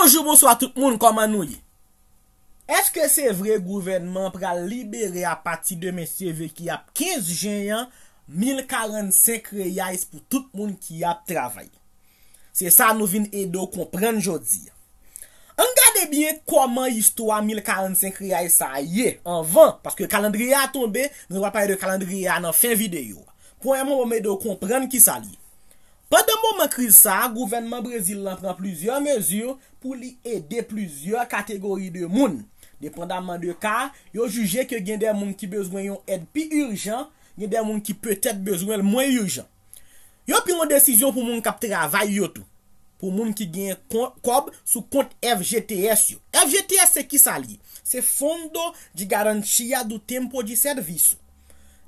Bonjou moun sou a tout moun koman nou ye. Eske se vre gouvernement pral libere a pati de mesyeve ki ap 15 jenyan, 1045 reyayis pou tout moun ki ap travaye. Se sa nou vin edo komprenn jodi. Angade bie koman histwa 1045 reyayis sa ye anvan. Paske kalendriye a tombe, nou wapay de kalendriye a nan fin videyo. Pouyè moun moun edo komprenn ki sa liye. Pendan moun mèkri sa, gouvernement Brésil lantran plusieurs mesures pou li ede plusieurs kategoris de moun. Dependan moun de ka, yo juje ke gen de moun ki bezwen yon ed pi urgent, gen de moun ki petèd bezwen el mwen urgent. Yo pi moun desisyon pou moun kap travay yotou, pou moun ki gen kob sou kont FGTS yon. FGTS se ki sa li? Se Fondo de Garantia do Tempo de Servisou.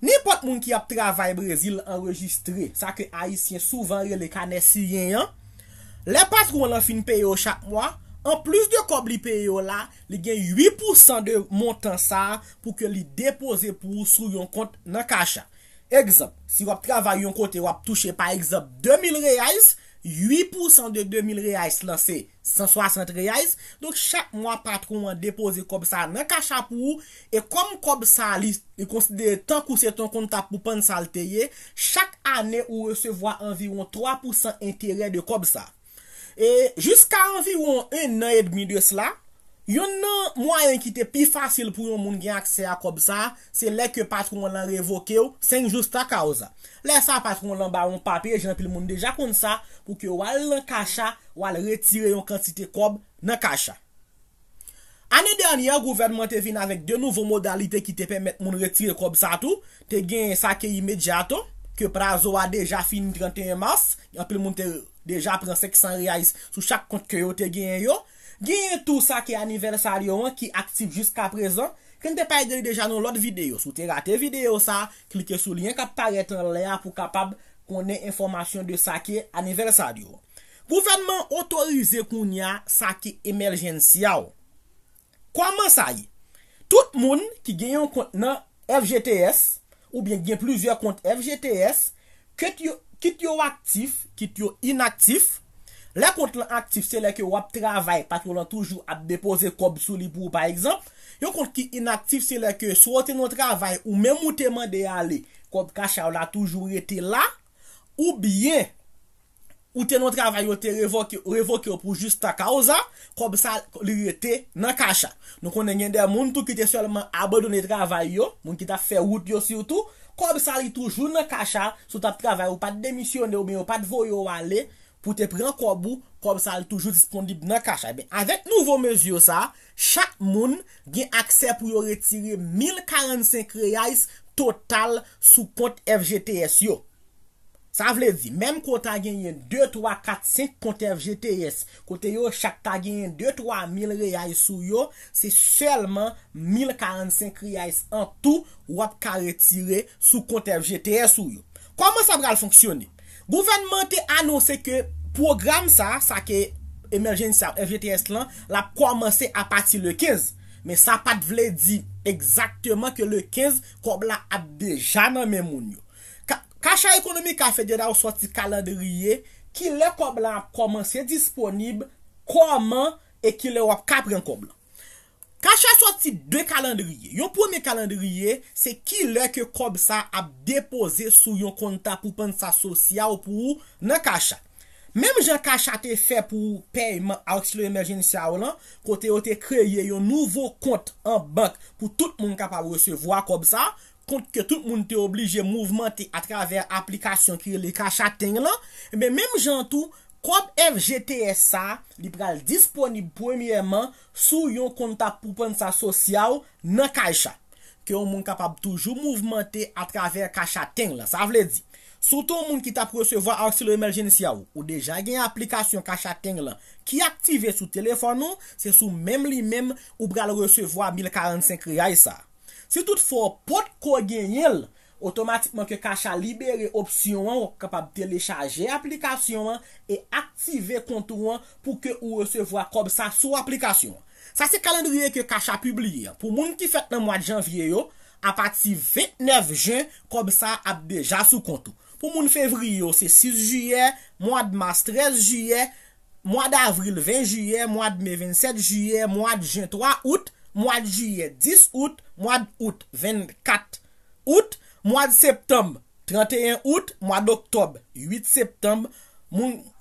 Nipote moun ki ap travay Brezil enregistre, sa ke ayisyen souvan re le kane syen yon, le patrou lan fin peyo chak mwa, an plus de kob li peyo la, li gen 8% de montan sa pou ke li depose pou sou yon kont nan kasha. Ekzap, si wap travay yon kont e wap touche pa ekzap 2000 reyayz, 8% de 2,000 riyais lanse, 160 riyais. Donk chak mwa patrouman depoze kob sa nan kachapou. E kom kob sa li, e konside tan kou se ton kontap pou pan salteye, chak ane ou resevo anviron 3% entere de kob sa. E jiska anviron 1,5 ane de mides la, Yon nan mwayen ki te pi fasil pou yon moun gen akse a kob sa, se le ke patrouman nan revoke ou, se njousta kawza. Le sa patrouman nan ba yon papir, jen apil moun deja kon sa, pou ke wale lankasha, wale retire yon kansite kob, nankasha. Ane danyan, gouvernement te vin avek de nouvo modalite ki te pemet moun retire kob sa tou. Te gen yon sake imedjato, ke prazo a deja fin 31 mars, yon apil moun te deja pren 500 reais sou chak kont kyo te gen yo. Gye yon tou sake aniversaryon ki aktif jiska prezon, kwen de pa yon dejan nou lot videyo. Sou te rate videyo sa, klike sou liyen kap paret an le a pou kapab konen informasyon de sake aniversaryon. Bouvenman otorize koun ya sake emerjensyaw. Kwa man sayi? Tout moun ki gye yon kont nan FGTS, ou bien gye pluzye kont FGTS, kit yo aktif, kit yo inaktif, Lè kont lè aktif se lè ke wap travay, patou lan toujou ap depoze kob sou li pou, pa ekzamp, yo kont ki inaktif se lè ke sou wote nou travay ou menm ou teman de yale, kob kasha ou la toujou rete la, ou bie, ou te nou travay ou te revoke ou revoke ou pou justa kawza, kob sa li rete nan kasha. Nou konen yende moun tou ki te solman abadoune travay yo, moun ki ta fe wout yo siw tou, kob sa li toujou nan kasha, sou tap travay ou pat demisyon yo, men yo pat voyo wale, pou te pren koubou, koub sa al toujou dispondib nan kach. Eh Avet nouvo mezyou sa, chak moun gen akse pou yo retire 1045 reyayis total sou kont FGTS yo. Sa vlevi, menm kou ta genyen 2, 3, 4, 5 kont FGTS, koute yo chak ta genyen 2, 3, 1000 reyayis sou yo, se selman 1045 reyayis an tou wap ka retire sou kont FGTS sou yo. Kouman sa bral fonksyoni? Gouvenmante anonsè ke programe sa, sa ke emerjensya FGTS lan, la p komanse apati le 15. Me sa pat vle di egzaktman ke le 15 kob la ap dejan nan men moun yo. Kasha ekonomi ka federa ou soti kalandriye ki le kob la ap komanse disponib koman e ki le wap kapren kob la. Kacha sot si de kalandriye. Yon pwome kalandriye se ki lè ke Kobza ap depoze sou yon konta pou pen sa sosya ou pou nan kacha. Mem jen kacha te fe pou peyman auksilu emerjensya ou lan. Kote yo te kreye yon nouvo konta an bank pou tout moun kapab resevwa Kobza. Kont ke tout moun te oblige mouvmenti atraver aplikasyon ki le kacha ten la. Mem jen tout. Kop FGTSA, li pral disponib premye man sou yon kontap poupan sa sosya ou nan kajsa. Ke yon moun kapab toujou mouvmente a traver kajsa ten la. Sa vle di. Soutou moun ki tap resevo a aksil emerjensya ou. Ou deja gen aplikasyon kajsa ten la. Ki aktive sou telefon nou, se sou mem li mem ou pral resevo a 1045 riyay sa. Se tout fò pot kò gen yel, Otomatikman ke kacha libere opsyon an, wak kapab delechaje aplikasyon an, e aktive kontou an pou ke ou resevo akob sa sou aplikasyon. Sa se kalendriye ke kacha publiye. Pou moun ki fet nan mwad janvye yo, apati 29 jan, kob sa apdeja sou kontou. Pou moun fevriyo se 6 juye, mwad mas 13 juye, mwad avril 20 juye, mwad me 27 juye, mwad jan 3 out, mwad juye 10 out, mwad out 24 out, Mwen septembe 31 out, mwen oktob 8 septembe,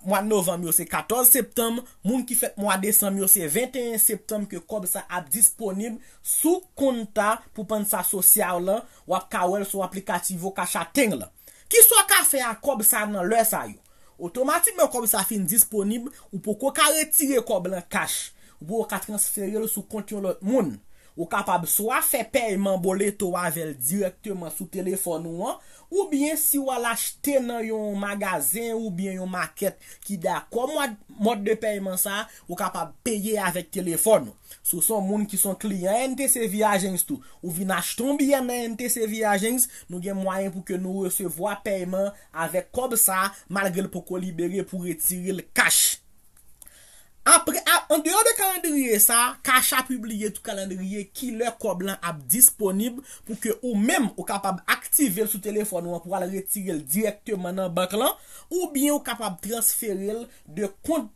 mwen novem yo se 14 septembe, mwen ki fet mwen desan yo se 21 septembe ki yo kob sa ap disponib sou konta pou pen sa sosyal la wap ka wel sou aplikativ yo kach ateng la. Ki so ka fe a kob sa nan lè sa yo? Otomatikmen yo kob sa fin disponib ou pou ko ka retire kob la kach ou pou ka transferye yo sou kontyon lè moun. Ou kapab sou a fe peyman bolet ou a vel direktyman sou telefon ou an, ou bien si ou a lachte nan yon magazen ou bien yon maket ki da komwa mod de peyman sa, ou kapab peye avèk telefon ou. Sou son moun ki son kliyen NTC viajens tou, ou vi nachton biye men NTC viajens, nou gen mwayen pou ke nou resevo a peyman avèk kob sa, malge l pou kolibere pou retire l kash. Apre ap, an deyon de kalendriye sa, kacha publie tou kalendriye ki lè kob lan ap disponib pou ke ou menm ou kapab aktive sou telefon ou an pou al retirel direktman nan bank lan, ou bien ou kapab transferel de kont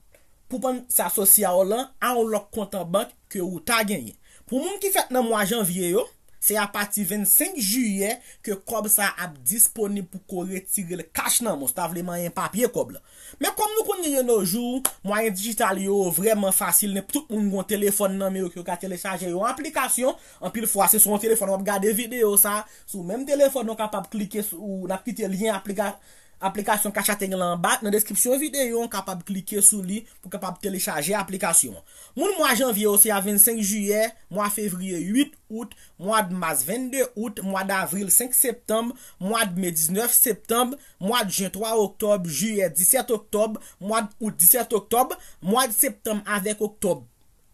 pou pan s'asosye a ou lan an ou lòk kontan bank ke ou ta genye. Pou moun ki fèt nan mwa janvye yo, Se apati 25 juye ke kob sa ap disponib pou kon retire le kache nan moun. Se ta vleman yon papye kob la. Men kom nou kon nye yon noujou, mwen yon digital yon vreman fasil. Ne ptouk moun yon telefon nan miyo ki yo ka telesaje yon aplikasyon. Anpil fwase son telefon wap gade video sa. Sou menm telefon nou kapap klike sou na pite lyen aplikasyon. Aplikasyon kacha tenye lan bak, nan deskripsyon videyon, kapab klike sou li pou kapab telechaje aplikasyon. Moun mwa janvye osi a 25 juye, mwa fevriye 8 out, mwa d'mas 22 out, mwa d'avril 5 septembe, mwa d'me 19 septembe, mwa djin 3 oktob, juye 17 oktob, mwa d'out 17 oktob, mwa d'septembe avèk oktob.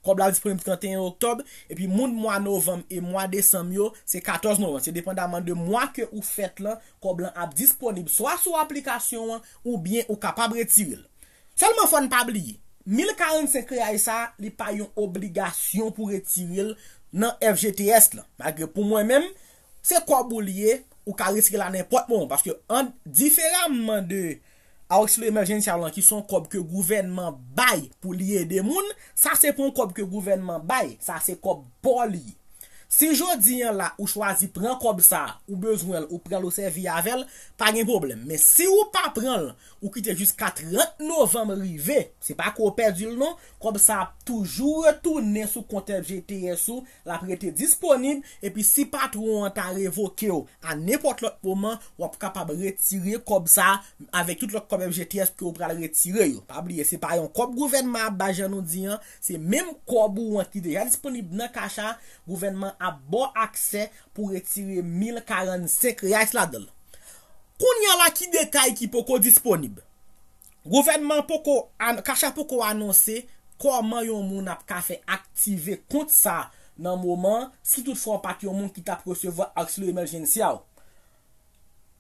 Kob la disponib li 31 oktob, epi moun mwa novem e mwa desem yo, se 14 novem. Se depen daman de mwa ke ou fet la, kob la ap disponib. Soa sou aplikasyon ou bien ou kapab retiril. Selman fwa n'pab liye, 1045 ya esa li pa yon obligasyon pou retiril nan FGTS la. Magre pou mwen men, se kob liye ou ka riske la n'impot moun. Paske an diferanman de... A wak si l'emerjensyalan ki son kob ke gouvenman bay pou liye demoun, sa se pon kob ke gouvenman bay, sa se kob boli. Se jodi yon la ou chwazi pren kob sa ou bezwenl ou prenl ou se viyavel, pa gen problem. Me si ou pa prenl, Ou ki te jis ka 30 novem rive, se pa ko perdi l non, kob sa toujou re tou ne sou konten FGTS ou, la prete disponib, epi si patrou an ta revoke ou, an nepot lot pouman, wap kapab retire kob sa, avek tout lot kob FGTS ki ou pral retire yo. Pabliye, se pa yon kob gouvenman, bajan nou diyan, se menm kob ou an ki deja disponib nan kacha, gouvenman a bo akse pou retire 1045 reyak sladel. Koun yon la ki detay ki pou kon disponib. Gouvenman pou kon, kacha pou kon anonsi koman yon moun ap ka fe aktive kont sa nan mouman si tout fon pati yon moun ki ta pou kon seve akselu emerjensyaw.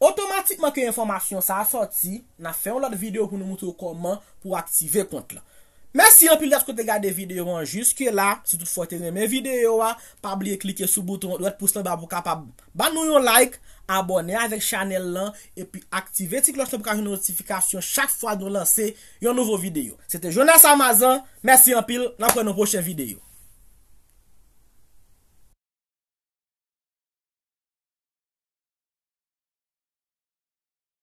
Otomatikman ki yon informasyon sa a sorti, nan fe yon lot videyo pou nou mouti yon koman pou aktive kont la. Mersi anpil ah, de skote gade videyo anjuske la. Si tout fote gen men videyo a. Pa abliye klike sou bouton ou et pou slamba pou ka pa ban nou yon like. Abone avèk chanel lan. E pi aktive ti klostan pou ka joun notifikasyon chak fwa doun lansè yon nouvo videyo. Sete Jonas Amazan. Mersi anpil. Nampwen yon poche videyo.